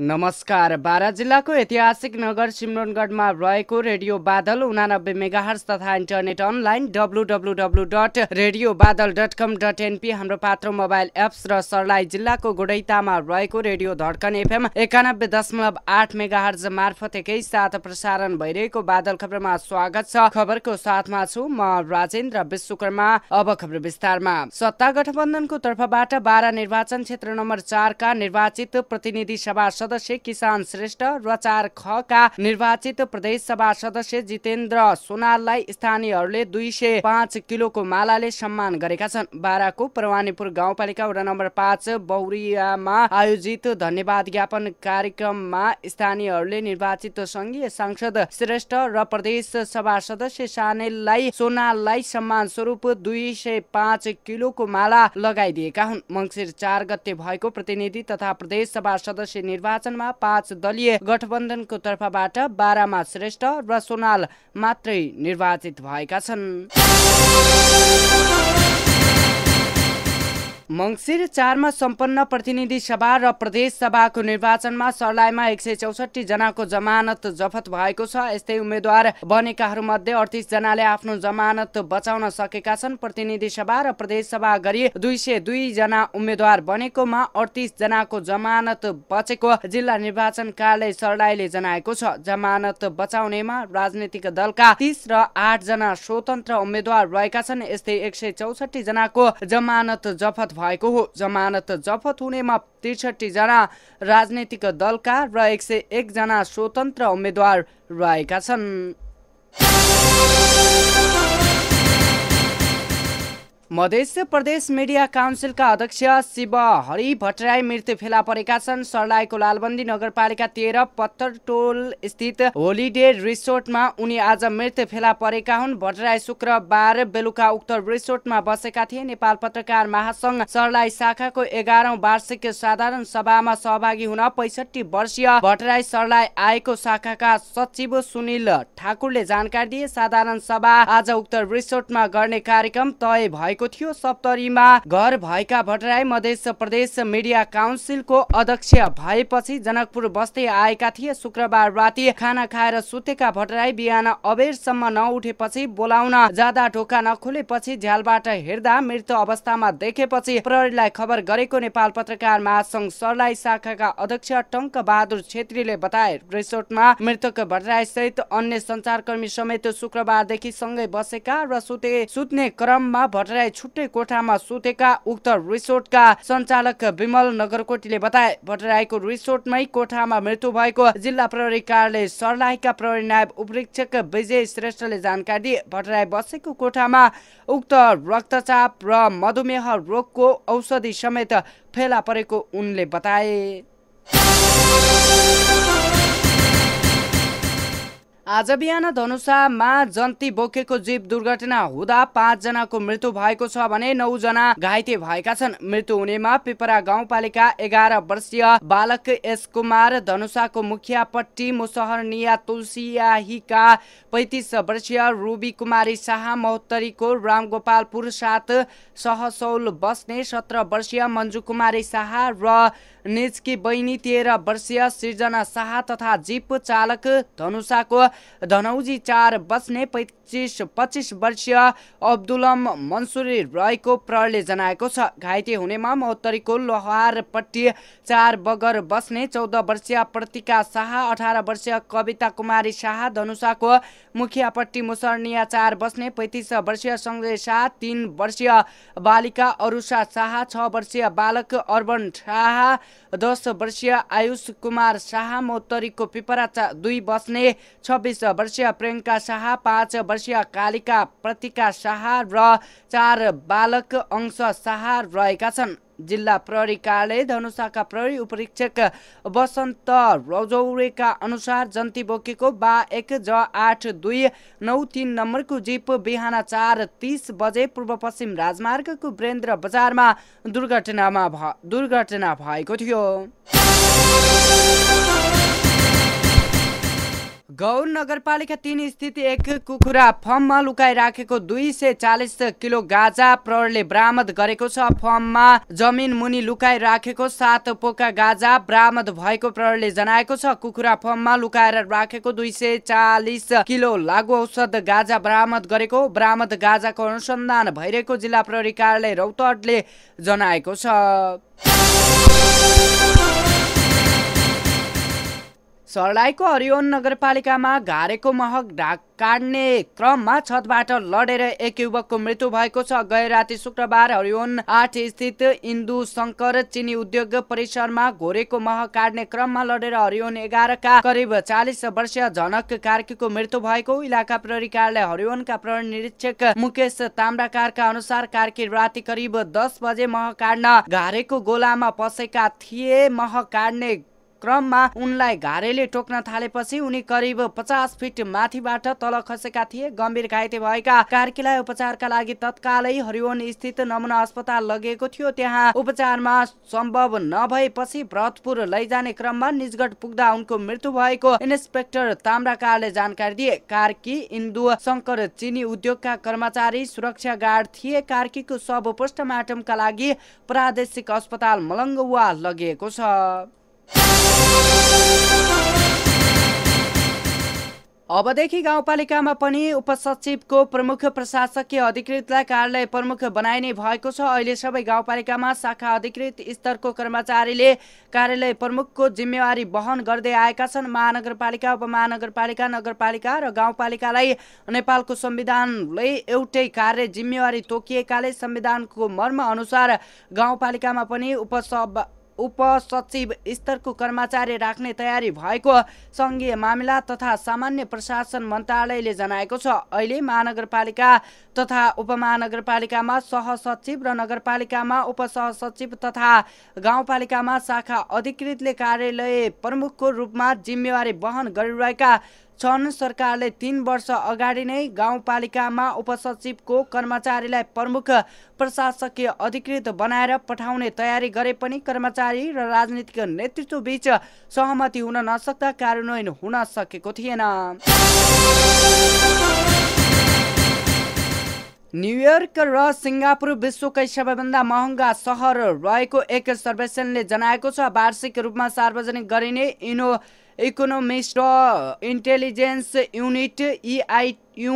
नमस्कार बारा जिल्लाको ऐतिहासिक नगर सिमरनगढमा रहेको रेडियो बादल उनानब्बे मेगाहर्स तथा internet online W dot radio Badal dot com dot NP Hamro Patro mobile apps र सर्लाई जिल्लाको गोडैतामा रहेको रेडियो धडकन एफएम एकानब्बे दशमलव आठ मेगाहर्ज मार्फत एकैसाथ प्रसारण भइरहेको बादल खबरमा स्वागत छ खबरको साथमा छु म राजेन्द्र विश्वकर्मा अब खबर विस्तारमा सत्ता गठबन्धनको तर्फबाट बारा निर्वाचन क्षेत्र नम्बर चारका निर्वाचित प्रतिनिधि सभा सदस्य किसान श्रेष्ठ र चार खका निर्वाचित प्रदेश सभा सदस्य जितेन्द्र सोनाललाई स्थानीयहरूले दुई सय पाँच किलोको मालाले सम्मान गरेका छन् बाराको परवानीपुर गाउँपालिका वडा नम्बर पाँच बौरियामा आयोजित धन्यवाद ज्ञापन कार्यक्रममा स्थानीयहरूले निर्वाचित सङ्घीय सांसद श्रेष्ठ र प्रदेश सभा सदस्य सानेललाई सोनाललाई सम्मान स्वरूप दुई सय पाँच किलोको माला लगाइदिएका हुन् मङ्सिर चार गते भएको प्रतिनिधि तथा प्रदेश सभा सदस्य निर्वाचन निर्वाचनमा पाँच दलीय गठबन्धनको तर्फबाट बाह्रमा श्रेष्ठ र सोनाल मात्रै निर्वाचित भएका छन् मङ्सिर चारमा सम्पन्न प्रतिनिधि सभा र प्रदेश सभाको निर्वाचनमा सर्लाईमा एक सय चौसठी जनाको जमानत जफत भएको छ यस्तै उम्मेद्वार बनेकाहरू मध्ये अडतिस जनाले आफ्नो जमानत बचाउन सकेका छन् प्रतिनिधि सभा र प्रदेश सभा गरी दुई सय दुई जना उम्मेद्वार बनेकोमा अडतिस जनाको जमानत बचेको जिल्ला निर्वाचन कार्यालय सर्लाईले जनाएको छ जमानत बचाउनेमा राजनैतिक दलका तिस र आठ जना स्वतन्त्र उम्मेद्वार रहेका छन् यस्तै एक सय चौसठी जनाको जमानत जफत भएको हो जमानत जफत हुनेमा त्रिसठीजना राजनैतिक दलका र एक सय एकजना स्वतन्त्र उम्मेद्वार रहेका छन् मधेस प्रदेश मिडिया काउन्सिलका अध्यक्ष शिव हरि भट्टराई मृत्यु फेला परेका छन् सर्लाहीको लालबन्दी नगरपालिका तेह्र पत्थर टोल स्थित होलिडे रिसोर्टमा उनी आज मृत्यु फेला परेका हुन् भट्टराई शुक्रबार बेलुका उक्त रिसोर्टमा बसेका थिए नेपाल पत्रकार महासंघ सर्लाही शाखाको एघारौं वार्षिक साधारण सभामा सहभागी हुन पैसठी वर्षीय भट्टराई सर्लाही आएको शाखाका सचिव सुनिल ठाकुरले जानकारी दिए साधारण सभा आज उक्त रिसोर्टमा गर्ने कार्यक्रम तय भएको भएको थियो सप्तरीमा घर भएका भट्टराई मध्य प्रदेश मिडिया काउन्सिलको अध्यक्ष भएपछि जनकपुर बस्दै आएका थिए शुक्रबार राति खाना खाएर सुतेका भट्टराई बिहान अबेरसम्म नउठेपछि बोलाउन जाँदा ढोका नखुलेपछि झ्यालबाट हेर्दा मृत अवस्थामा देखेपछि प्रहरीलाई खबर गरेको नेपाल पत्रकार महासंघ सरलाई शाखाका अध्यक्ष टङ्क बहादुर छेत्रीले बताए रिसोर्टमा मृतक भट्टराई सहित अन्य सञ्चारकर्मी समेत शुक्रबारदेखि सँगै बसेका र सुते सुत्ने क्रममा भट्टराई छुट्टै कोठामा सुतेका उक्त रिसोर्टका सञ्चालक विमल नगरकोटीले बताए भट्टराईको रिसोर्टमै कोठामा मृत्यु भएको जिल्ला प्रहरी कार्यालय सर्लाहीका प्रहरी नायब उपरीक्षक विजय श्रेष्ठले जानकारी दिए भट्टराई बसेको कोठामा उक्त रक्तचाप र मधुमेह रोगको औषधि समेत फेला परेको उनले बताए आज बिहान धनुषामा जन्ती बोकेको जीव दुर्घटना हुँदा पाँचजनाको मृत्यु भएको छ भने नौजना घाइते भएका छन् मृत्यु हुनेमा पिपरा गाउँपालिका एघार वर्षीय बालक एस कुमार धनुषाको मुखियापट्टि मुसहरनिया तुलसियाहीका पैँतिस वर्षीय रुबी कुमारी शाह महोत्तरीको रामगोपालपुर साथ सहसौल बस्ने सत्र वर्षीय मन्जु कुमारी शाह र निजकी बहिनी तेह्र वर्षीय सृजना शाह तथा जिप चालक धनुषाको धनौजी चार बस्ने पैँतिस पच्चिस वर्षीय अब्दुलम मन्सुरी रहेको प्रहरले जनाएको छ घाइते हुनेमा महोत्तरीको लोहारपट्टि चार बगर बस्ने चौध वर्षीय प्रतिका शाह अठार वर्षीय कविता कुमारी शाह धनुषाको मुखियापट्टि मुसर्निया चार बस्ने पैँतिस वर्षीय सञ्जय शाह तिन वर्षीय बालिका अरुषा शाह छ वर्षीय बालक अर्बन शाह दस वर्षीय आयुष कुमार शाह महोत्तरीको पिपरा दुई बस्ने छ छब्बिस वर्षीय प्रियङ्का शाह पाँच वर्षीय कालिका प्रतिका शाह र चार बालक अंश शाह रहेका छन् जिल्ला प्रहरी कार्यालय धनुषाका प्रहरी उपरीक्षक वसन्त रजौरेका अनुसार जन्ती बोकेको बा एक ज आठ दुई नौ तिन नम्बरको जीप बिहान चार तिस बजे पूर्व पश्चिम राजमार्गको ब्रेन्द्र बजारमा दुर्घटनामा भ दुर्घटना भएको थियो गौर नगरपालिका तिन स्थित एक कुखुरा फर्ममा लुकाइराखेको दुई सय चालिस किलो गाजा प्रहरले बरामद गरेको छ फर्ममा जमिन मुनि लुकाइराखेको सात पोका गाजा बरामद भएको प्रहरले जनाएको छ कुखुरा फर्ममा लुकाएर राखेको दुई सय चालिस किलो लागु औषध गाजा बरामद गरेको बरामद गाजाको अनुसन्धान भइरहेको जिल्ला प्रहरी कार्यालय रौतहटले जनाएको छ सर्लाईको हरिओन नगरपालिकामा घारेको मह ढाक काट्ने क्रममा छतबाट लडेर एक युवकको मृत्यु भएको छ गए राति शुक्रबार हरिओन आठ स्थित इन्दु शङ्कर चिनी उद्योग परिसरमा घोरेको मह काट्ने क्रममा लडेर हरिओन एघारका करिब चालिस वर्षीय झनक कार्कीको मृत्यु भएको इलाका प्रहरी कार्यालय हरिओनका प्रहरी निरीक्षक मुकेश ताम्राकारका अनुसार कार्की राति करिब दस बजे मह काट्न घारेको गोलामा पसेका थिए मह काट्ने क्रममा उनलाई घारेले टोक्न थालेपछि उनी करिब पचास फिट माथिबाट तल खसेका थिए गम्भीर घाइते भएका कार्कीलाई उपचारका लागि तत्कालै हरिवन स्थित नमुना अस्पताल लगिएको थियो त्यहाँ उपचारमा सम्भव नभएपछि भरतपुर लैजाने क्रममा निजगढ पुग्दा उनको मृत्यु भएको इन्सपेक्टर ताम्राकारले जानकारी दिए कार्की इन्दु शङ्कर चिनी उद्योगका कर्मचारी सुरक्षा गार्ड थिए कार्कीको सब पोस्टमार्टमका लागि प्रादेशिक अस्पताल मलङ्गुवा लगिएको छ अबदेखि गाउँपालिकामा पनि उपसचिवको प्रमुख प्रशासकीय अधिकृतलाई कार्यालय प्रमुख बनाइने भएको छ अहिले सबै गाउँपालिकामा शाखा अधिकृत स्तरको कर्मचारीले कार्यालय प्रमुखको जिम्मेवारी वहन गर्दै आएका छन् महानगरपालिका उपमहानगरपालिका नगरपालिका र गाउँपालिकालाई नेपालको संविधानले एउटै कार्य जिम्मेवारी तोकिएकाले संविधानको मर्म अनुसार गाउँपालिकामा पनि उपसभ उपसचिव स्तरको कर्मचारी राख्ने तयारी भएको सङ्घीय मामिला तथा सामान्य प्रशासन मन्त्रालयले जनाएको छ अहिले महानगरपालिका तथा उपमहानगरपालिकामा सहसचिव र नगरपालिकामा उपसहसचिव तथा गाउँपालिकामा शाखा अधिकृतले कार्यालय प्रमुखको रूपमा जिम्मेवारी वहन गरिरहेका छन् सरकारले तिन वर्ष अगाडि नै गाउँपालिकामा उपसचिवको कर्मचारीलाई प्रमुख प्रशासकीय अधिकृत बनाएर पठाउने तयारी गरे पनि कर्मचारी र राजनीतिक नेतृत्व नेतृत्वबीच सहमति हुन नसक्दा कार्यान्वयन हुन सकेको थिएन न्युयोर्क र सिङ्गापुर विश्वकै सबैभन्दा महँगा सहर रहेको एक सर्वेक्षणले जनाएको छ वार्षिक रूपमा सार्वजनिक गरिने इनो इकोनोमिस्ट इन्टेलिजेन्स युनिट इआइयु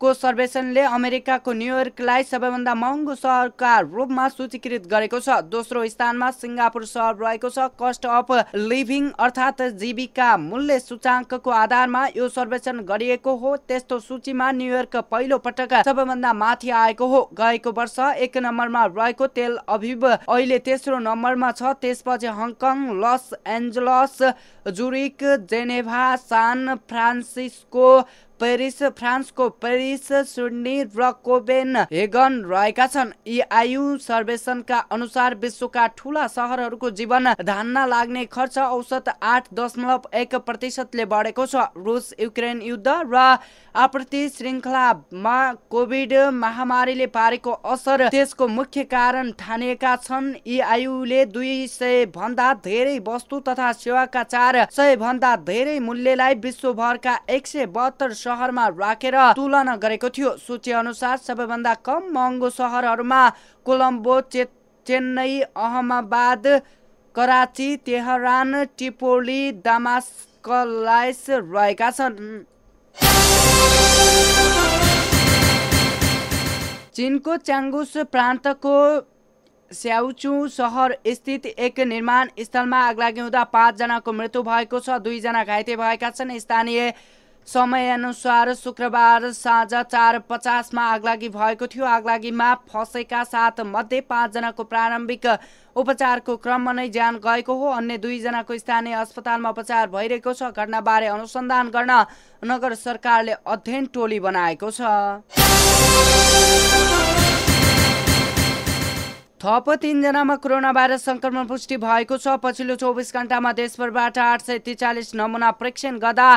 को सर्वेक्षणले अमेरिकाको न्युयोर्कलाई सबैभन्दा महँगो सहरका रूपमा सूचीकृत गरेको छ दोस्रो स्थानमा सिङ्गापुर सहर रहेको छ कस्ट अफ लिभिङ अर्थात् जीविका मूल्य सूचाङ्कको आधारमा यो सर्वेक्षण गरिएको हो त्यस्तो सूचीमा न्युयोर्क पहिलो पटक सबैभन्दा माथि आएको हो गएको वर्ष एक नम्बरमा रहेको तेल अभिव अहिले तेस्रो नम्बरमा छ त्यसपछि Hong Kong Los Angeles Zurich Geneva San Francisco Paris फ्रान्सको पेरिस सुडनी र कोबेन हेगन रहेका छन् यी आयु सर्वेक्षणका अनुसार विश्वका ठुला सहरहरूको जीवन धान्न लाग्ने खर्च औसत आठ दशमलव एक प्रतिशतले बढेको छ रुस युक्रेन युद्ध र आपूर्ति श्रृङ्खलामा कोभिड महामारीले पारेको असर त्यसको मुख्य कारण ठानिएका छन् यी आयुले दुई सय भन्दा धेरै वस्तु तथा सेवाका चार सय भन्दा धेरै मूल्यलाई विश्वभरका एक सय बहत्तर सहरमा राखेर तुलना गरेको थियो सूची अनुसार सबैभन्दा कम महँगो सहरहरूमा कोलम्बो चे चेन्नई अहमदाबाद कराची तेहरान टिपोली दामास्कलाइस रहेका छन् चिनको च्याङ्गुस प्रान्तको स्याउचु सहर स्थित एक निर्माण स्थलमा आगलागी हुँदा पाँचजनाको मृत्यु भएको छ दुईजना घाइते भएका छन् स्थानीय समयअनुसार शुक्रबार साँझ चार पचासमा आगलागी भएको थियो आगलागीमा फँसेका सात मध्ये पाँचजनाको प्रारम्भिक उपचारको क्रममा नै ज्यान गएको हो अन्य दुईजनाको स्थानीय अस्पतालमा उपचार भइरहेको छ घटनाबारे अनुसन्धान गर्न नगर सरकारले अध्ययन टोली बनाएको छ थप तिनजनामा कोरोना भाइरस सङ्क्रमण पुष्टि भएको छ पछिल्लो चौबिस घण्टामा देशभरबाट आठ सय त्रिचालिस नमुना परीक्षण गर्दा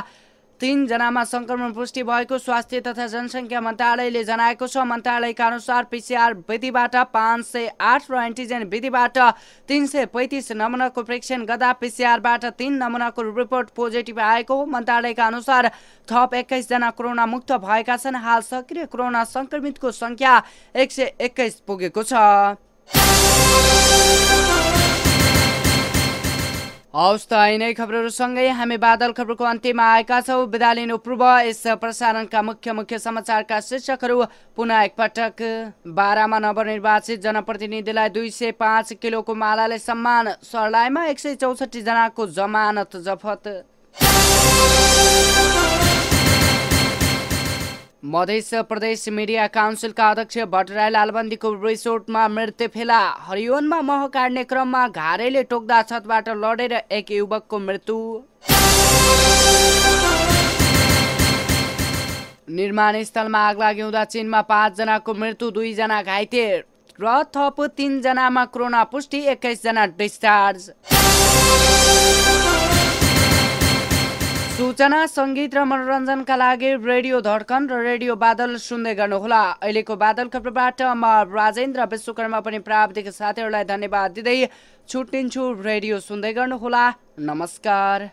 तीनजनामा संक्रमण पुष्टि भएको स्वास्थ्य तथा जनसङ्ख्या मन्त्रालयले जनाएको छ मन्त्रालयका अनुसार पिसिआर विधिबाट पाँच सय आठ र एन्टिजेन विधिबाट तिन सय पैँतिस नमुनाको परीक्षण गर्दा पिसिआरबाट तीन नमुनाको रिपोर्ट पोजिटिभ आएको मन्त्रालयका अनुसार थप एक्काइसजना कोरोना मुक्त भएका छन् हाल सक्रिय कोरोना संक्रमितको सङ्ख्या एक सय एक्काइस पुगेको छ हवस् त यिनै खबरहरूसँगै हामी बादल खबरको अन्त्यमा आएका छौँ बिदा लिनु पूर्व यस प्रसारणका मुख्य मुख्य समाचारका शीर्षकहरू पुनः एकपटक बाह्रमा नवनिर्वाचित जनप्रतिनिधिलाई दुई सय पाँच किलोको मालाले सम्मान सर्लाइमा एक सय चौसठी जनाको जमानत जफत मधेस प्रदेश मिडिया काउन्सिलका अध्यक्ष भट्टराई लालबन्दीको रिसोर्टमा मृत्यु फेला हरिवनमा मह काट्ने क्रममा घारेले टोक्दा छतबाट लडेर एक युवकको मृत्यु निर्माण स्थलमा आग आगलागी हुँदा चीनमा जनाको मृत्यु दुईजना घाइते र थप तिनजनामा कोरोना पुष्टि जना डिस्चार्ज सूचना सङ्गीत र मनोरञ्जनका लागि रेडियो धडकन र रेडियो बादल सुन्दै गर्नुहोला अहिलेको बादल खबरबाट म राजेन्द्र विश्वकर्मा पनि प्राविधिक साथीहरूलाई धन्यवाद दिँदै छुट्टिन्छु रेडियो सुन्दै गर्नुहोला नमस्कार